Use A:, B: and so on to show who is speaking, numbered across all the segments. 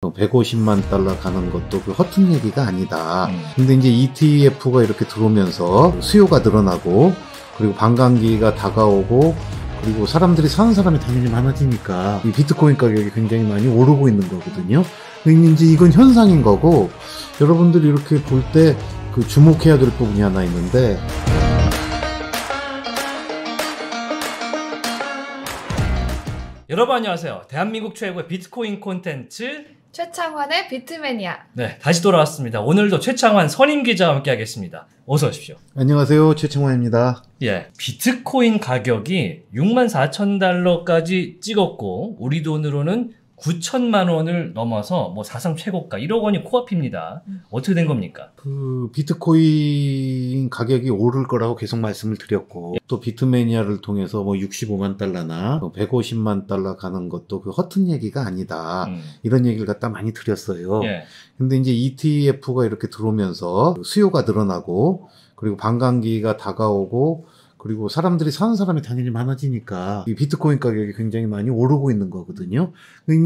A: 150만 달러 가는 것도 그 허튼 얘기가 아니다. 음. 근데 이제 ETF가 이렇게 들어오면서 수요가 늘어나고 그리고 반감기가 다가오고 그리고 사람들이 사는 사람이 당연히 많아지니까 이 비트코인 가격이 굉장히 많이 오르고 있는 거거든요. 근데 이제 이건 현상인 거고 여러분들이 이렇게 볼 때 그 주목해야 될 부분이 하나 있는데
B: 여러분 안녕하세요. 대한민국 최고의 비트코인 콘텐츠
C: 최창환의 비트매니아.
B: 네, 다시 돌아왔습니다. 오늘도 최창환 선임 기자와 함께 하겠습니다. 어서 오십시오.
A: 안녕하세요. 최창환입니다.
B: 예. 비트코인 가격이 6만 4천 달러까지 찍었고, 우리 돈으로는 9천만 원을 넘어서 뭐 사상 최고가 1억 원이 코앞입니다. 음. 어떻게 된 겁니까?
A: 그 비트코인 가격이 오를 거라고 계속 말씀을 드렸고 또 비트매니아를 통해서 뭐 65만 달러나 150만 뭐 달러 가는 것도 그 허튼 얘기가 아니다. 음. 이런 얘기를 갖다 많이 드렸어요. 예. 근데 이제 ETF가 이렇게 들어오면서 수요가 늘어나고 그리고 반감기가 다가오고 그리고 사람들이 사는 사람이 당연히 많아지니까 이 비트코인 가격이 굉장히 많이 오르고 있는 거거든요.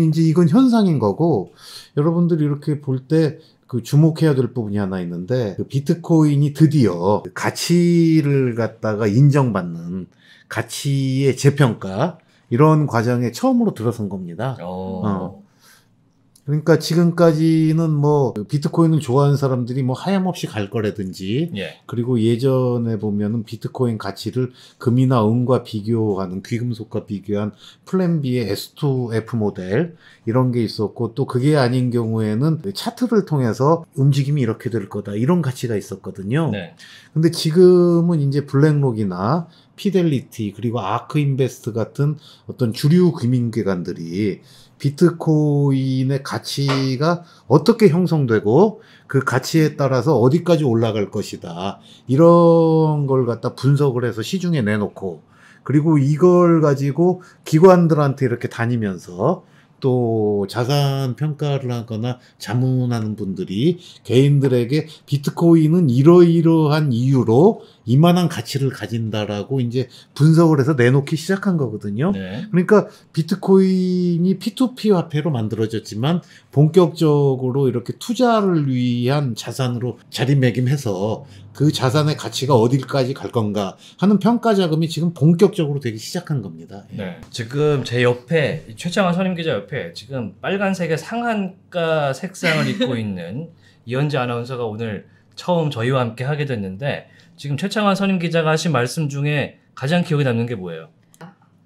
A: 이제 이건 현상인 거고 여러분들이 이렇게 볼 때 그 주목해야 될 부분이 하나 있는데 그 비트코인이 드디어 가치를 갖다가 인정받는 가치의 재평가 이런 과정에 처음으로 들어선 겁니다. 어. 어. 그러니까 지금까지는 뭐 비트코인을 좋아하는 사람들이 뭐 하염없이 갈 거라든지 예. 그리고 예전에 보면은 비트코인 가치를 금이나 은과 비교하는 귀금속과 비교한 플랜 비의 S2F 모델 이런 게 있었고 또 그게 아닌 경우에는 차트를 통해서 움직임이 이렇게 될 거다 이런 가치가 있었거든요. 네. 근데 지금은 이제 블랙록이나 피델리티 그리고 아크 인베스트 같은 어떤 주류 금융기관들이 비트코인의 가치가 어떻게 형성되고 그 가치에 따라서 어디까지 올라갈 것이다. 이런 걸 갖다 분석을 해서 시중에 내놓고 그리고 이걸 가지고 기관들한테 이렇게 다니면서 또 자산 평가를 하거나 자문하는 분들이 개인들에게 비트코인은 이러이러한 이유로 이만한 가치를 가진다라고 이제 분석을 해서 내놓기 시작한 거거든요. 네. 그러니까 비트코인이 P2P 화폐로 만들어졌지만 본격적으로 이렇게 투자를 위한 자산으로 자리매김해서 그 자산의 가치가 어디까지 갈 건가 하는 평가 자금이 지금 본격적으로 되기 시작한 겁니다.
B: 예. 네. 지금 제 옆에 최창환 선임 기자 옆에 지금 빨간색의 상한가 색상을 입고 있는 이현재 아나운서가 오늘 처음 저희와 함께 하게 됐는데 지금 최창환 선임 기자가 하신 말씀 중에 가장 기억에 남는 게 뭐예요?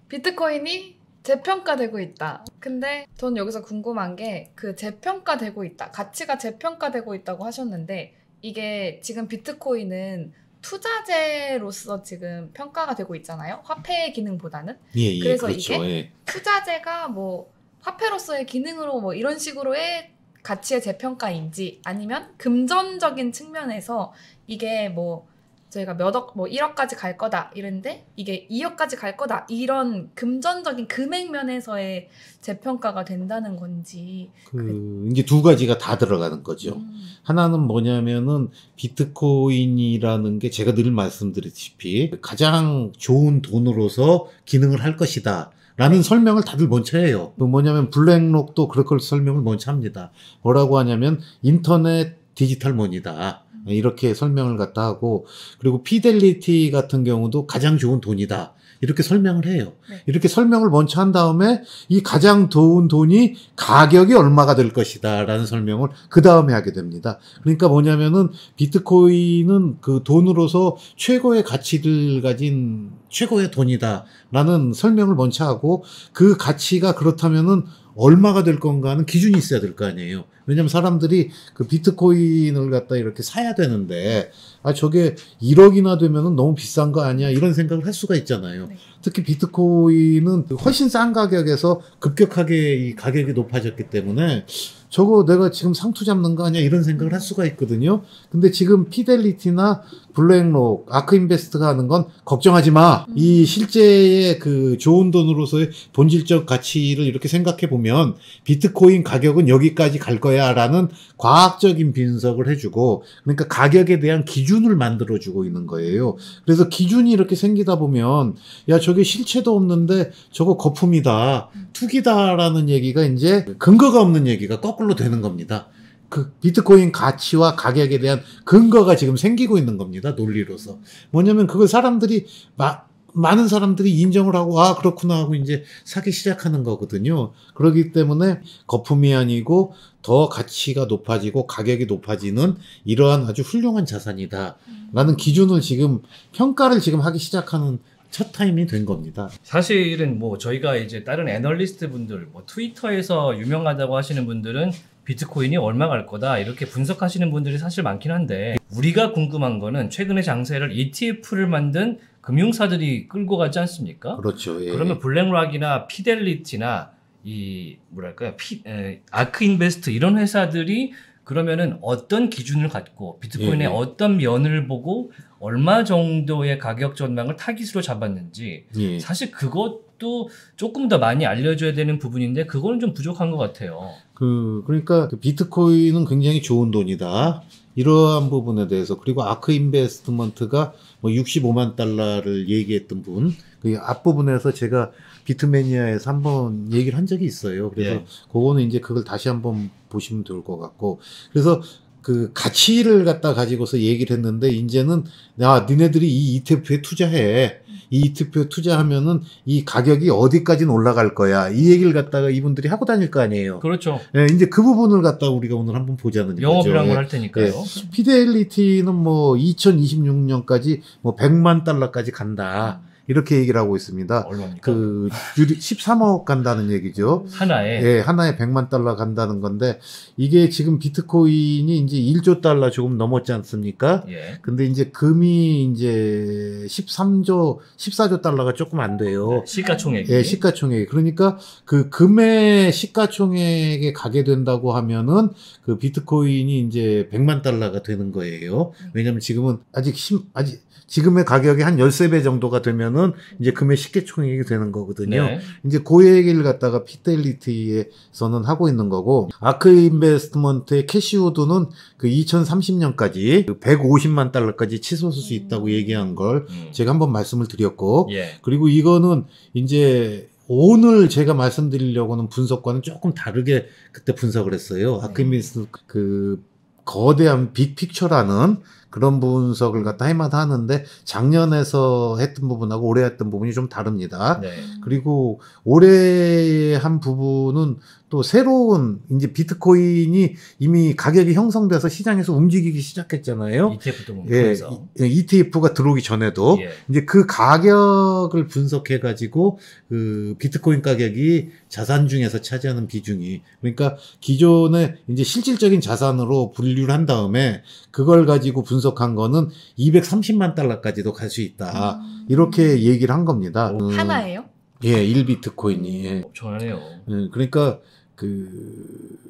C: 비트코인이 재평가되고 있다. 근데 전 여기서 궁금한 게 그 재평가되고 있다. 가치가 재평가되고 있다고 하셨는데 이게 지금 비트코인은 투자재로서 지금 평가가 되고 있잖아요. 화폐 기능보다는. 예, 예, 그래서 그렇죠. 이게 예. 투자재가 뭐 화폐로서의 기능으로 뭐 이런 식으로의 가치의 재평가인지 아니면 금전적인 측면에서 이게 뭐 저희가 몇억 뭐 1억까지 갈 거다 이랬는데 이게 2억까지 갈 거다 이런 금전적인 금액 면에서의 재평가가 된다는 건지
B: 그
A: 이게 두 가지가 다 들어가는 거죠. 음. 하나는 뭐냐면은 비트코인이라는 게 제가 늘 말씀드렸다시피 가장 좋은 돈으로서 기능을 할 것이다. 라는 설명을 다들 먼저 해요. 뭐냐면 블랙록도 그럴 걸 설명을 먼저 합니다. 뭐라고 하냐면 인터넷 디지털 머니다. 이렇게 설명을 갖다 하고 그리고 피델리티 같은 경우도 가장 좋은 돈이다. 이렇게 설명을 해요. 네. 이렇게 설명을 먼저 한 다음에 이 가장 좋은 돈이 가격이 얼마가 될 것이다라는 설명을 그 다음에 하게 됩니다. 그러니까 뭐냐면은 비트코인은 그 돈으로서 최고의 가치를 가진 최고의 돈이다라는 설명을 먼저 하고 그 가치가 그렇다면은 얼마가 될 건가는 기준이 있어야 될 거 아니에요. 왜냐면 사람들이 그 비트코인을 갖다 이렇게 사야 되는데 아 저게 1억이나 되면은 너무 비싼 거 아니야 이런 생각을 할 수가 있잖아요. 네. 특히 비트코인은 훨씬 싼 가격에서 급격하게 이 가격이 높아졌기 때문에 저거 내가 지금 상투 잡는 거 아니야 이런 생각을 할 수가 있거든요. 근데 지금 피델리티나 블랙록, 아크인베스트가 하는 건 걱정하지 마. 음. 이 실제의 그 좋은 돈으로서의 본질적 가치를 이렇게 생각해 보면 비트코인 가격은 여기까지 갈 거야라는 과학적인 분석을 해주고 그러니까 가격에 대한 기준을 만들어주고 있는 거예요. 그래서 기준이 이렇게 생기다 보면 야 저게 실체도 없는데 저거 거품이다, 음. 투기다라는 얘기가 이제 근거가 없는 얘기가 거꾸로 되는 겁니다. 그 비트코인 가치와 가격에 대한 근거가 지금 생기고 있는 겁니다. 논리로서. 뭐냐면 그걸 사람들이 마, 많은 사람들이 인정을 하고 아 그렇구나 하고 이제 사기 시작하는 거거든요. 그러기 때문에 거품이 아니고 더 가치가 높아지고 가격이 높아지는 이러한 아주 훌륭한 자산이다라는 기준을 지금 평가를 지금 하기 시작하는 첫 타임이 된 겁니다.
B: 사실은 뭐 저희가 이제 다른 애널리스트 분들, 뭐 트위터에서 유명하다고 하시는 분들은 비트코인이 얼마 갈 거다 이렇게 분석하시는 분들이 사실 많긴 한데 우리가 궁금한 거는 최근에 장세를 ETF를 만든 금융사들이 끌고 가지 않습니까?
A: 그렇죠. 예. 그러면
B: 블랙락이나 피델리티나 이 뭐랄까요? 피, 에, 아크 인베스트 이런 회사들이 그러면은 어떤 기준을 갖고 비트코인의 예, 예. 어떤 면을 보고 얼마 정도의 가격 전망을 타깃으로 잡았는지 예. 사실 그것도 조금 더 많이 알려줘야 되는 부분인데 그거는 좀 부족한 것 같아요.
A: 그 그러니까 그 비트코인은 굉장히 좋은 돈이다. 이러한 부분에 대해서 그리고 아크 인베스트먼트가 뭐 65만 달러를 얘기했던 분그 앞부분에서 제가 비트매니아에서 한번 얘기를 한 적이 있어요. 그래서 예. 그거는 이제 그걸 다시 한번 보시면 좋을 것 같고. 그래서 그 가치를 갖다 가지고서 얘기를 했는데 이제는 야 니네들이 이 이태표에 투자해 이 이태표에 투자하면은 이 가격이 어디까지는 올라갈 거야 이 얘기를 갖다가 이분들이 하고 다닐 거 아니에요. 그렇죠. 예, 이제 그 부분을 갖다 우리가 오늘 한번 보자는 거죠. 영업이란 걸할 예. 테니까요. 예. 피델리티는 뭐 2026년까지 뭐 100만 달러까지 간다. 음. 이렇게 얘기를 하고 있습니다. 얼마입니까? 그 13억 간다는 얘기죠.
B: 하나에 예,
A: 하나에 100만 달러 간다는 건데 이게 지금 비트코인이 이제 1조 달러 조금 넘었지 않습니까? 예. 근데 이제 금이 이제 13조 14조 달러가 조금 안 돼요. 네, 시가총액. 예, 시가총액. 그러니까 그 금의 시가총액에 가게 된다고 하면은 그 비트코인이 이제 100만 달러가 되는 거예요. 왜냐면 지금은 아직 심 아직 지금의 가격이 한 13배 정도가 되면 되면 이제 금의 식계총액이 되는 거거든요. 네. 이제 그 얘기를 갖다가 피델리티에서는 하고 있는 거고 아크 인베스트먼트의 캐시우드는 그 2030년까지 150만 그 달러까지 치솟을 수 있다고 얘기한 걸 음. 제가 한번 말씀을 드렸고 예. 그리고 이거는 이제 오늘 제가 말씀드리려고는 분석과는 조금 다르게 그때 분석을 했어요. 아크인베스트 음. 그 거대한 빅픽처라는 그런 분석을 갖다 해마다 하는데 작년에서 했던 부분하고 올해 했던 부분이 좀 다릅니다. 네. 그리고 올해 한 부분은 또 새로운 이제 비트코인이 이미 가격이 형성돼서 시장에서 움직이기 시작했잖아요. ETF도 뭐 예, 예 ETF가 들어오기 전에도 예. 이제 그 가격을 분석해 가지고 그 비트코인 가격이 자산 중에서 차지하는 비중이 그러니까 기존에 이제 실질적인 자산으로 분류를 한 다음에 그걸 가지고 분석한 거는 230만 달러까지도 갈 수 있다. 음. 이렇게 얘기를 한 겁니다. 하나예요? 예, 1비트코인이. 엄청하네요. 예. 어, 예, 그러니까 그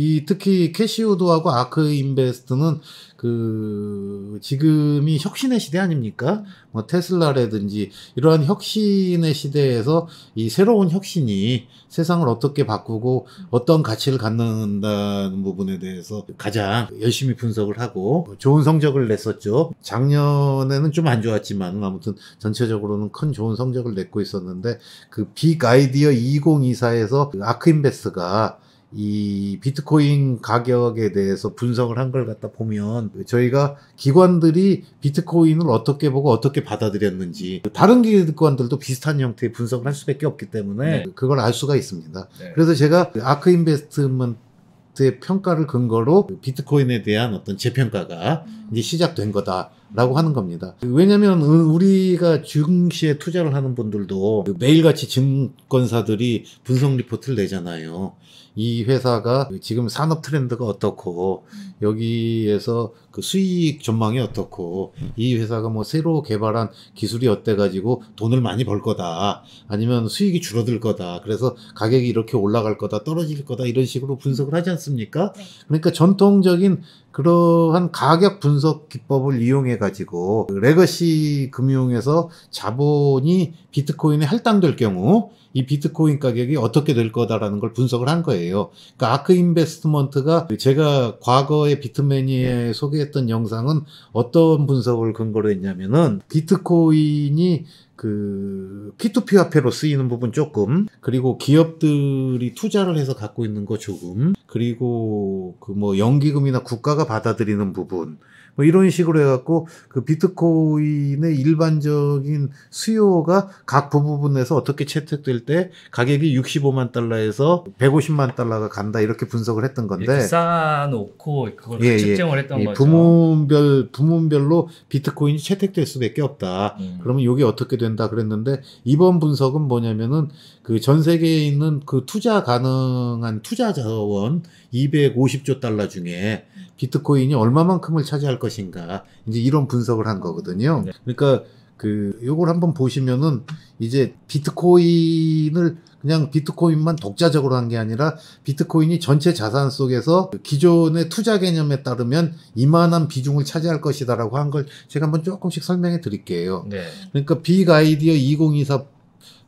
A: 이 특히 캐시우드하고 아크 인베스트는 그 지금이 혁신의 시대 아닙니까? 뭐 테슬라라든지 이러한 혁신의 시대에서 이 새로운 혁신이 세상을 어떻게 바꾸고 어떤 가치를 갖는다는 부분에 대해서 가장 열심히 분석을 하고 좋은 성적을 냈었죠. 작년에는 좀 안 좋았지만 아무튼 전체적으로는 큰 좋은 성적을 냈고 있었는데 그 빅 아이디어 2024에서 그 아크 인베스트가 이 비트코인 가격에 대해서 분석을 한 걸 갖다 보면 저희가 기관들이 비트코인을 어떻게 보고 어떻게 받아들였는지 다른 기관들도 비슷한 형태의 분석을 할 수밖에 없기 때문에 네. 그걸 알 수가 있습니다. 네. 그래서 제가 아크 인베스트먼트의 평가를 근거로 비트코인에 대한 어떤 재평가가 음. 이제 시작된 거다. 라고 하는 겁니다. 왜냐면 우리가 증시에 투자를 하는 분들도 그 매일같이 증권사들이 분석 리포트를 내잖아요. 이 회사가 지금 산업 트렌드가 어떻고 음. 여기에서 그 수익 전망이 어떻고 이 회사가 뭐 새로 개발한 기술이 어때 가지고 돈을 많이 벌 거다 아니면 수익이 줄어들 거다 그래서 가격이 이렇게 올라갈 거다 떨어질 거다 이런 식으로 분석을 하지 않습니까? 네. 그러니까 전통적인 그러한 가격 분석 기법을 이용해 가지고 레거시 금융에서 자본이 비트코인에 할당될 경우 이 비트코인 가격이 어떻게 될 거다라는 걸 분석을 한 거예요. 그러니까 아크 인베스트먼트가 제가 과거에 비트매니에 소개했던 영상은 어떤 분석을 근거로 했냐면은 비트코인이 그 P2P 화폐로 쓰이는 부분 조금 그리고 기업들이 투자를 해서 갖고 있는 거 조금 그리고 그 뭐 연기금이나 국가가 받아들이는 부분 뭐 이런 식으로 해갖고 그 비트코인의 일반적인 수요가 각부분에서 어떻게 채택될 때 가격이 65만 달러에서 150만 달러가 간다 이렇게 분석을 했던 예, 건데
B: 쌓아놓고 그걸 예, 예, 측정을 했던 예, 거죠.
A: 부문별 부문별로 비트코인이 채택될 수밖에 없다. 음. 그러면 이게 어떻게 된다 그랬는데 이번 분석은 뭐냐면은 그 전 세계에 있는 그 투자 가능한 투자 자원 250조 달러 중에 비트코인이 얼마만큼을 차지할 것인가 이제 이런 분석을 한 거거든요. 네. 그러니까 그 요걸 한번 보시면은 이제 비트코인을 그냥 비트코인만 독자적으로 한 게 아니라 비트코인이 전체 자산 속에서 기존의 투자 개념에 따르면 이만한 비중을 차지할 것이다라고 한 걸 제가 한번 조금씩 설명해 드릴게요. 네. 그러니까 빅 아이디어 2024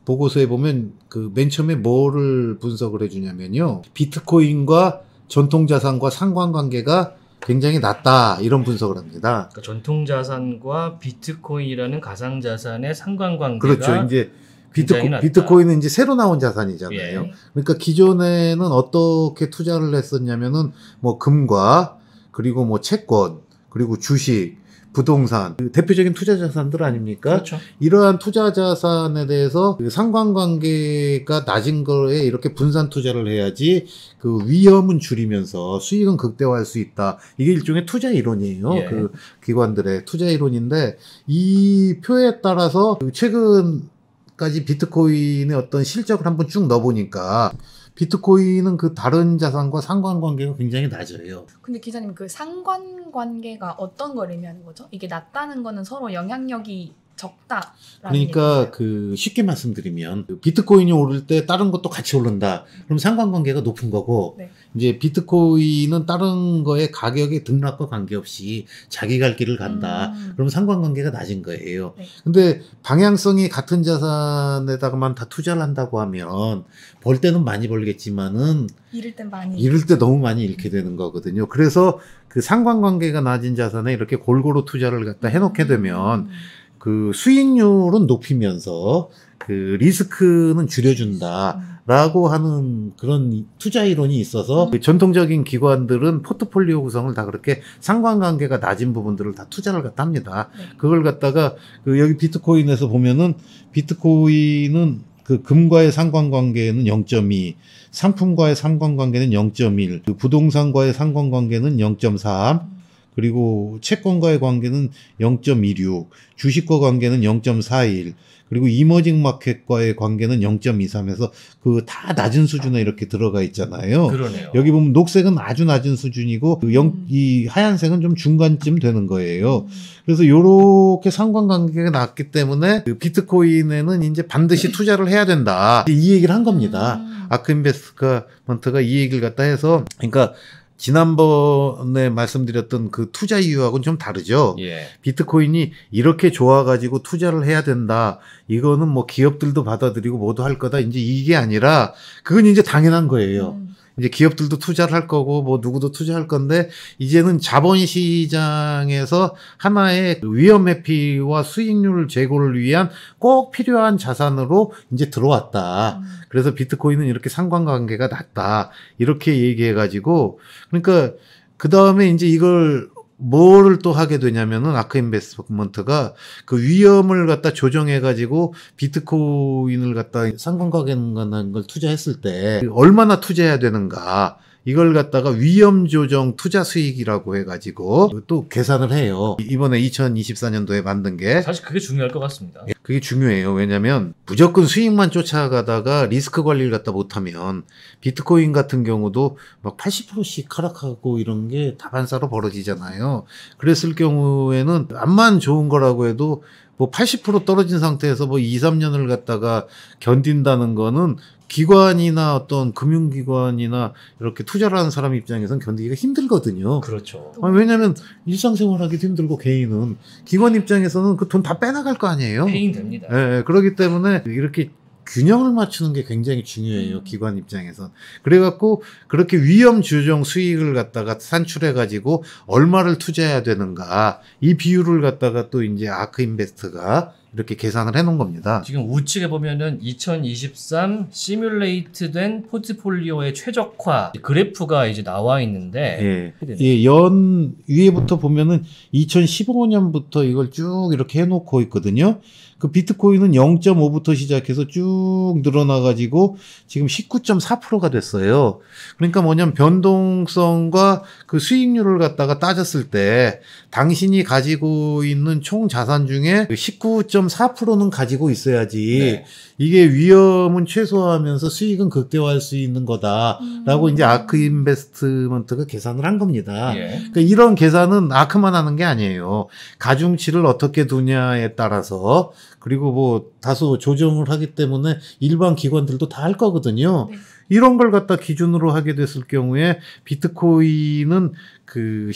A: 보고서에 보면 그 맨 처음에 뭐를 분석을 해주냐면요. 비트코인과 전통 자산과 상관관계가 굉장히 낮다 이런 분석을 합니다.
B: 그러니까 전통 자산과 비트코인이라는 가상 자산의 상관관계가 그렇죠. 이제 비트코, 비트코인은
A: 이제 새로 나온 자산이잖아요. 예. 그러니까 기존에는 어떻게 투자를 했었냐면은 뭐 금과 그리고 뭐 채권 그리고 주식 부동산, 그 대표적인 투자 자산들 아닙니까? 그렇죠. 이러한 투자 자산에 대해서 그 상관관계가 낮은 거에 이렇게 분산 투자를 해야지 그 위험은 줄이면서 수익은 극대화할 수 있다. 이게 일종의 투자 이론이에요. 예. 그 기관들의 투자 이론인데 이 표에 따라서 그 최근 지금까지 비트코인의 어떤 실적을 한번 쭉 넣어보니까 비트코인은 그 다른 자산과 상관관계가 굉장히 낮아요.
C: 근데 기자님 그 상관관계가 어떤 걸 의미하는 거죠? 이게 낮다는 거는 서로 영향력이 적다. 그러니까 얘기예요.
A: 그 쉽게 말씀드리면 그 비트코인이 오를 때 다른 것도 같이 오른다. 그럼 상관관계가 높은 거고 네. 이제 비트코인은 다른 거의 가격의 등락과 관계없이 자기 갈 길을 간다. 음. 그럼 상관관계가 낮은 거예요. 네. 근데 방향성이 같은 자산에다가만 다 투자를 한다고 하면 벌 때는 많이 벌겠지만은 잃을 때 많이 잃을 때 너무 많이 잃게 되는 거거든요. 그래서 그 상관관계가 낮은 자산에 이렇게 골고루 투자를 갖다 해놓게 음. 되면 음. 그 수익률은 높이면서 그 리스크는 줄여준다라고 하는 그런 투자 이론이 있어서 음. 그 전통적인 기관들은 포트폴리오 구성을 다 그렇게 상관관계가 낮은 부분들을 다 투자를 갖다 합니다. 네. 그걸 갖다가 그 여기 비트코인에서 보면은 비트코인은 그 금과의 상관관계는 0.2, 상품과의 상관관계는 0.1, 그 부동산과의 상관관계는 0.3, 그리고 채권과의 관계는 0.26, 주식과 관계는 0.41, 그리고 이머징 마켓과의 관계는 0.23에서 그 다 낮은 수준에 이렇게 들어가 있잖아요. 그러네요. 여기 보면 녹색은 아주 낮은 수준이고 그 영, 음. 이 하얀색은 좀 중간쯤 되는 거예요. 음. 그래서 요렇게 상관관계가 났기 때문에 그 비트코인에는 이제 반드시 투자를 해야 된다. 이 얘기를 한 겁니다. 음. 아크인베스트먼트가 이 얘기를 갖다 해서 그러니까 지난번에 말씀드렸던 그 투자 이유하고는 좀 다르죠. 예. 비트코인이 이렇게 좋아가지고 투자를 해야 된다. 이거는 뭐 기업들도 받아들이고 모두 할 거다. 이제 이게 아니라 그건 이제 당연한 거예요. 음. 이제 기업들도 투자를 할 거고 뭐 누구도 투자할 건데 이제는 자본 시장에서 하나의 위험 회피와 수익률 제고를 위한 꼭 필요한 자산으로 이제 들어왔다. 음. 그래서 비트코인은 이렇게 상관관계가 낮다. 이렇게 얘기해 가지고 그러니까 그다음에 이제 이걸 뭐를 또 하게 되냐면은 아크 인베스먼트가 그 위험을 갖다 조정해 가지고 비트코인을 갖다 상관관계이라는걸 투자했을 때 얼마나 투자해야 되는가 이걸 갖다가 위험 조정 투자 수익이라고 해가지고 또 계산을 해요. 이번에 2024년도에 만든 게 사실 그게
B: 중요할 것 같습니다.
A: 그게 중요해요. 왜냐면 무조건 수익만 쫓아가다가 리스크 관리를 갖다 못하면 비트코인 같은 경우도 막 80%씩 하락하고 이런 게 다반사로 벌어지잖아요. 그랬을 경우에는 암만 좋은 거라고 해도 뭐 80% 떨어진 상태에서 뭐 2, 3년을 갖다가 견딘다는 거는 기관이나 어떤 금융기관이나 이렇게 투자를 하는 사람 입장에서는 견디기가 힘들거든요. 그렇죠. 아, 왜냐하면 일상생활하기도 힘들고 개인은 기관 입장에서는 그 돈 다 빼나갈 거 아니에요. 페인 됩니다. 예, 예. 그렇기 때문에 이렇게 균형을 맞추는 게 굉장히 중요해요 음. 기관 입장에선 그래갖고 그렇게 위험 조정 수익을 갖다가 산출해 가지고 얼마를 투자해야 되는가 이 비율을 갖다가 또 이제 아크 인베스트가 이렇게 계산을 해놓은 겁니다.
B: 지금 우측에 보면은 2023 시뮬레이트된 포트폴리오의 최적화 그래프가 이제 나와 있는데 예. 예,
A: 연 위에부터 보면은 2015년부터 이걸 쭉 이렇게 해놓고 있거든요. 그 비트코인은 0.5부터 시작해서 쭉 늘어나가지고 지금 19.4%가 됐어요. 그러니까 뭐냐면 변동성과 그 수익률을 갖다가 따졌을 때 당신이 가지고 있는 총 자산 중에 19. 그 0.4%는 가지고 있어야지 네. 이게 위험은 최소화하면서 수익은 극대화할 수 있는 거다라고 음. 이제 아크 인베스트먼트가 계산을 한 겁니다. 예. 그러니까 이런 계산은 아크만 하는 게 아니에요. 가중치를 어떻게 두냐에 따라서 그리고 뭐 다소 조정을 하기 때문에 일반 기관들도 다 할 거거든요. 네. 이런 걸 갖다 기준으로 하게 됐을 경우에 비트코인은 그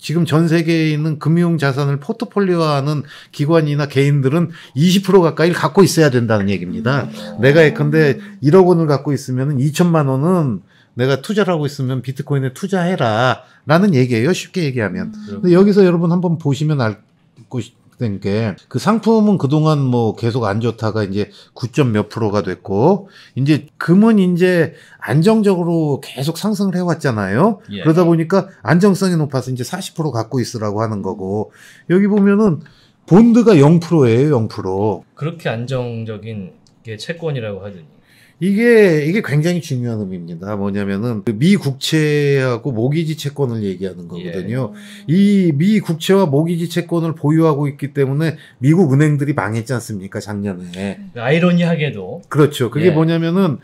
A: 지금 전 세계에 있는 금융 자산을 포트폴리오하는 기관이나 개인들은 20% 가까이를 갖고 있어야 된다는 얘기입니다. 내가 예컨대 1억 원을 갖고 있으면 2천만 원은 내가 투자를 하고 있으면 비트코인에 투자해라. 라는 얘기예요. 쉽게 얘기하면. 근데 여기서 여러분 한번 보시면 알, 그러니까 그 상품은 그동안 뭐 계속 안 좋다가 이제 9점 몇 프로가 됐고 이제 금은 이제 안정적으로 계속 상승을 해왔잖아요. 예. 그러다 보니까 안정성이 높아서 이제 40% 갖고 있으라고 하는 거고 여기 보면은 본드가 0%예요, 0%.
B: 그렇게 안정적인 게 채권이라고 하더니.
A: 이게 이게 굉장히 중요한 의미입니다. 뭐냐면은 그 미 국채하고 모기지 채권을 얘기하는 거거든요. 예. 이미 국채와 모기지 채권을 보유하고 있기 때문에 미국 은행들이 망했지 않습니까 작년에?
B: 그 아이러니하게도 그렇죠. 그게 예.
A: 뭐냐면은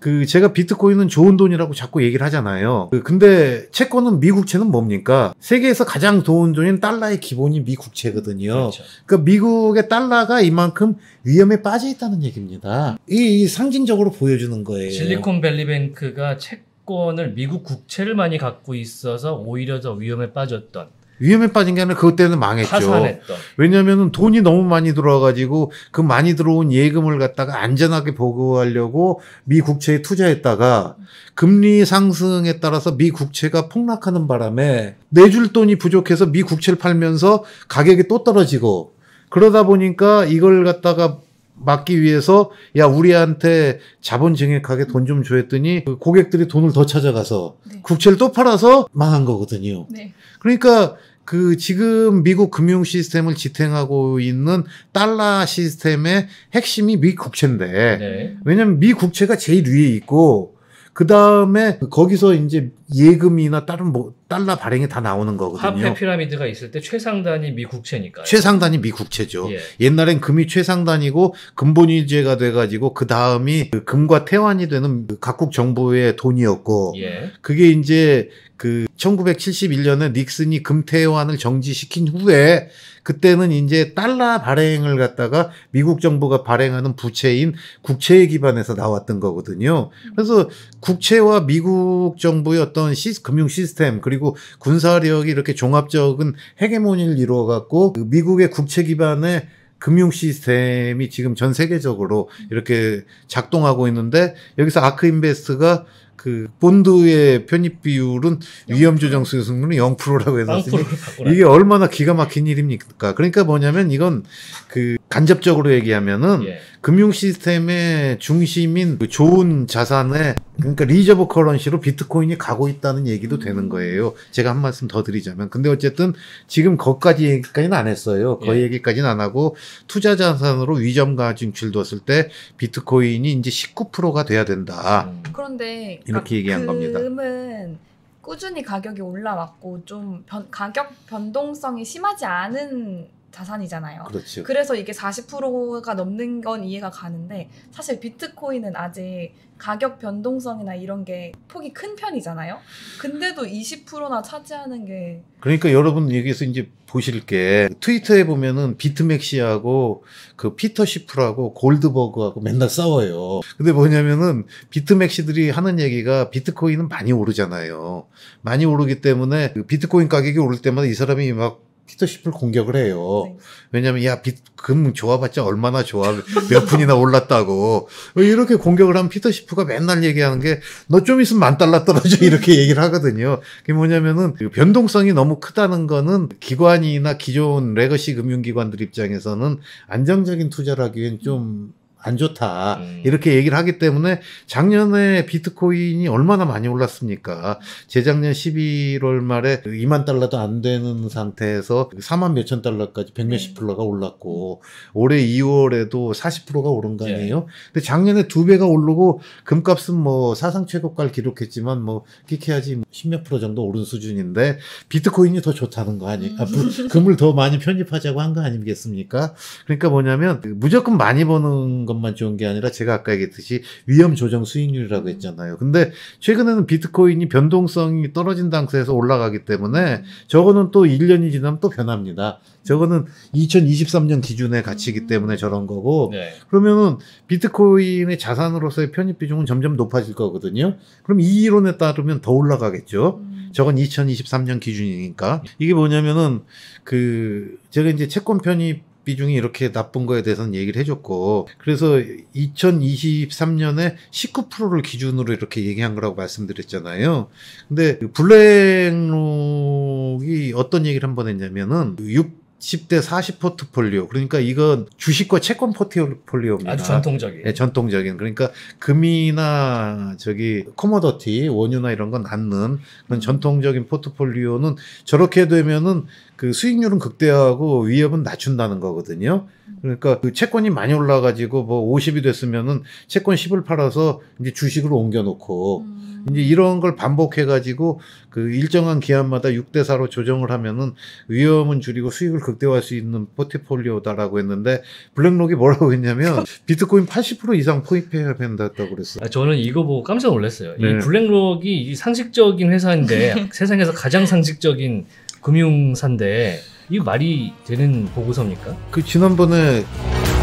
A: 그 제가 비트코인은 좋은 돈이라고 자꾸 얘기를 하잖아요. 그 근데 채권은 미 국채는 뭡니까? 세계에서 가장 좋은 돈인 달러의 기본이 미 국채거든요. 그렇죠. 그러니까 미국의 달러가 이만큼 위험에 빠져 있다는 얘기입니다. 이, 이 상징적으로 보 보여주는 거예요.
B: 실리콘밸리뱅크가 채권을 미국 국채를 많이 갖고 있어서 오히려 더 위험에 빠졌던
A: 위험에 빠진 게 아니라 그것 때문에 망했죠. 파산했던. 왜냐면 돈이 너무 많이 들어와가지고 그 많이 들어온 예금을 갖다가 안전하게 보고하려고 미 국채에 투자했다가 금리 상승에 따라서 미 국채가 폭락하는 바람에 내줄 돈이 부족해서 미 국채를 팔면서 가격이 또 떨어지고 그러다 보니까 이걸 갖다가 막기 위해서 야 우리한테 자본증액하게 돈 좀 줘했더니 그 고객들이 돈을 더 찾아가서 네. 국채를 또 팔아서 망한 거거든요. 네. 그러니까 그 지금 미국 금융 시스템을 지탱하고 있는 달러 시스템의 핵심이 미 국채인데 네. 왜냐면미 국채가 제일 위에 있고 그 다음에 거기서 이제 예금이나 다른 뭐 달러 발행이 다 나오는 거거든요. 화폐
B: 피라미드가 있을 때 최상단이 미국채니까 최상단이
A: 미국채죠. 예. 옛날엔 금이 최상단이고 금본위제가 돼가지고 그 다음이 금과 태환이 되는 그 각국 정부의 돈이었고 예. 그게 이제 그 1971년에 닉슨이 금태환을 정지시킨 후에 그때는 이제 달러 발행을 갖다가 미국 정부가 발행하는 부채인 국채에 기반해서 나왔던 거거든요. 그래서 국채와 미국 정부의 어떤 시, 금융 시스템 그리고 군사력이 이렇게 종합적인 헤게모니를 이루어갖고 그 미국의 국채 기반의 금융 시스템이 지금 전 세계적으로 이렇게 작동하고 있는데 여기서 아크 인베스트가 그 본드의 편입 비율은 0%. 위험 조정 수익률은 0%라고 해놨으니 이게 얼마나 기가 막힌 일입니까? 그러니까 뭐냐면 이건 그 간접적으로 얘기하면은 예. 금융 시스템의 중심인 그 좋은 자산의 그러니까 리저브 커런시로 비트코인이 가고 있다는 얘기도 되는 음. 거예요. 제가 한 말씀 더 드리자면. 근데 어쨌든 지금 거기까지 얘기까지는 안 했어요. 거의 예. 얘기까지는 안 하고 투자 자산으로 위점가 진출 뒀을 때 비트코인이 이제 19%가 돼야 된다. 음.
C: 그런데 이렇게 그러니까 얘기한 겁니다. 금은 꾸준히 가격이 올라왔고 좀 변, 가격 변동성이 심하지 않은 자산이잖아요. 그렇죠. 그래서 이게 40%가 넘는 건 이해가 가는데 사실 비트코인은 아직 가격 변동성이나 이런 게 폭이 큰 편이잖아요. 근데도 20%나 차지하는 게
A: 그러니까 여러분 여기서 이제 보실 게 트위터에 보면은 비트맥시하고 그 피터 시프라고 골드버그하고 맨날 싸워요. 근데 뭐냐면은 비트맥시들이 하는 얘기가 비트코인은 많이 오르잖아요. 많이 오르기 때문에 그 비트코인 가격이 오를 때마다 이 사람이 막 피터십을 공격을 해요. 네. 왜냐면 야, 빚, 금 좋아봤자 얼마나 좋아. 몇 푼이나 올랐다고. 뭐 이렇게 공격을 하면 피터시프가 맨날 얘기하는 게 너 좀 있으면 만 달러 떨어져. 이렇게 얘기를 하거든요. 그게 뭐냐면은 그 변동성이 너무 크다는 거는 기관이나 기존 레거시 금융기관들 입장에서는 안정적인 투자를 하기엔 좀안 좋다. 음. 이렇게 얘기를 하기 때문에 작년에 비트코인이 얼마나 많이 올랐습니까? 재작년 11월 말에 2만 달러도 안 되는 상태에서 4만 몇천 달러까지 100 몇십 프로가 올랐고 올해 2월에도 40%가 오른 거 아니에요? 예. 근데 작년에 두 배가 오르고 금값은 뭐 사상 최고가를 기록했지만 뭐 끼켜야지 10몇 뭐 프로 정도 오른 수준인데 비트코인이 더 좋다는 거 아니? 아, 음. 금을 더 많이 편집하자고한 거 아니겠습니까? 그러니까 뭐냐면 무조건 많이 버는 것 것만 좋은 게 아니라 제가 아까 얘기했듯이 위험 조정 수익률이라고 음. 했잖아요. 근데 최근에는 비트코인이 변동성이 떨어진 당세에서 올라가기 때문에 저거는 또 1년이 지나면 또 변합니다. 저거는 2023년 기준의 가치이기 음. 때문에 저런 거고 네. 그러면은 비트코인의 자산으로서의 편입 비중은 점점 높아질 거거든요. 그럼 이 이론에 따르면 더 올라가겠죠. 음. 저건 2023년 기준이니까 이게 뭐냐면은 그 제가 이제 채권 편입 비중이 이렇게 나쁜 거에 대해서는 얘기를 해줬고 그래서 2023년에 19%를 기준으로 이렇게 얘기한 거라고 말씀드렸잖아요. 근데 블랙록이 어떤 얘기를 한 번 했냐면은 6 10대 40 포트폴리오. 그러니까 이건 주식과 채권 포트폴리오입니다. 아주 전통적인. 네, 전통적인. 그러니까 금이나 저기 코모더티, 원유나 이런 건 않는 그런 음. 전통적인 포트폴리오는 저렇게 되면은 그 수익률은 극대화하고 위협은 낮춘다는 거거든요. 음. 그러니까 그 채권이 많이 올라가지고 뭐 50이 됐으면은 채권 10을 팔아서 이제 주식으로 옮겨놓고 음. 이제 이런 걸 반복해가지고 그 일정한 기한마다 6대4로 조정을 하면은 위험은 줄이고 수익을 극대화할 수 있는 포트폴리오다라고 했는데 블랙록이 뭐라고 했냐면 비트코인 80% 이상 포입해야 된다고
B: 그랬어요. 아, 저는 이거 보고 깜짝 놀랐어요. 네. 이 블랙록이 상식적인 회사인데 세상에서 가장 상식적인 금융사인데 이 말이 되는 보고서입니까?
A: 그 지난번에